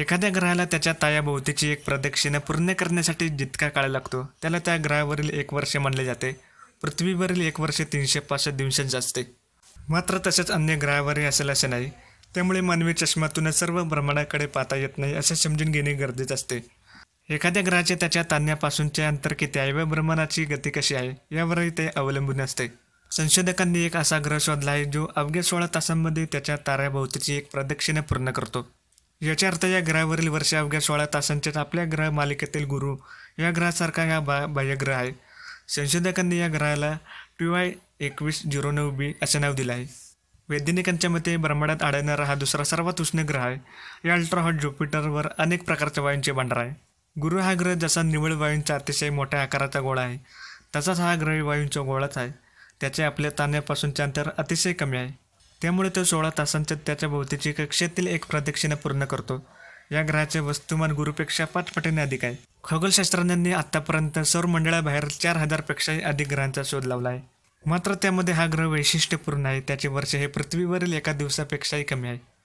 एखाद्या ग्रहाला त्याच्या तायाभोवतीची एक प्रदक्षिणा पूर्ण करण्यासाठी जितका काळ लागतो त्याला त्या ग्रहावरील एक वर्ष मानले जाते पृथ्वीवरील एक वर्ष तीनशे पासष्ट दिवसात जास्ते मात्र तसेच अन्य ग्रहावरही असेल असे नाही त्यामुळे मानवी चष्मातून सर्व भ्रमणाकडे पाहता येत नाही असे समजून घेणे गरजेचे असते एखाद्या ग्रहाचे त्याच्या तान्यापासूनचे अंतर किती आहे व भ्रमणाची गती कशी आहे यावरही ते अवलंबून असते संशोधकांनी एक असा ग्रह शोधला आहे जो अवघ्या सोळा तासांमध्ये त्याच्या ताऱ्याभोवतीची एक प्रदक्षिणा पूर्ण करतो याच्या अर्थ या ग्रहावरील वर्ष अवघ्या सोळा तासांच्या आपल्या ग्रह मालिकेतील गुरु या ग्रहासारखा हा बा बाह्यग्रह आहे संशोधकांनी या ग्रहाला टी वाय एकवीस झिरो नऊ बी असे नाव दिले आहे वैज्ञानिकांच्या मते ब्रह्मांडात आढळणारा हा दुसरा सर्वात उष्ण ग्रह आहे या अल्ट्राहॉट ज्युपिटरवर अनेक प्रकारच्या वायूंचे भांडार आहे गुरु हा ग्रह जसा निवळ वायूंचा अतिशय मोठ्या आकाराचा गोळा आहे तसाच हा ग्रह वायूंचा गोळाच आहे त्याचे आपल्या ताण्यापासूनचे अंतर अतिशय कमी आहे त्यामुळे तो सोळा तासांच्या त्याच्या भोवतीची कक्षेतील एक प्रदक्षिणा पूर्ण करतो या ग्रहाचे वस्तुमान गुरुपेक्षा पाच पटीने अधिक आहे खगोलशास्त्रज्ञांनी आतापर्यंत मंडळाबाहेर चार हजारपेक्षाही अधिक ग्रहांचा शोध लावला आहे मात्र त्यामध्ये हा ग्रह वैशिष्ट्यपूर्ण आहे त्याचे वर्ष हे पृथ्वीवरील एका दिवसापेक्षाही कमी आहे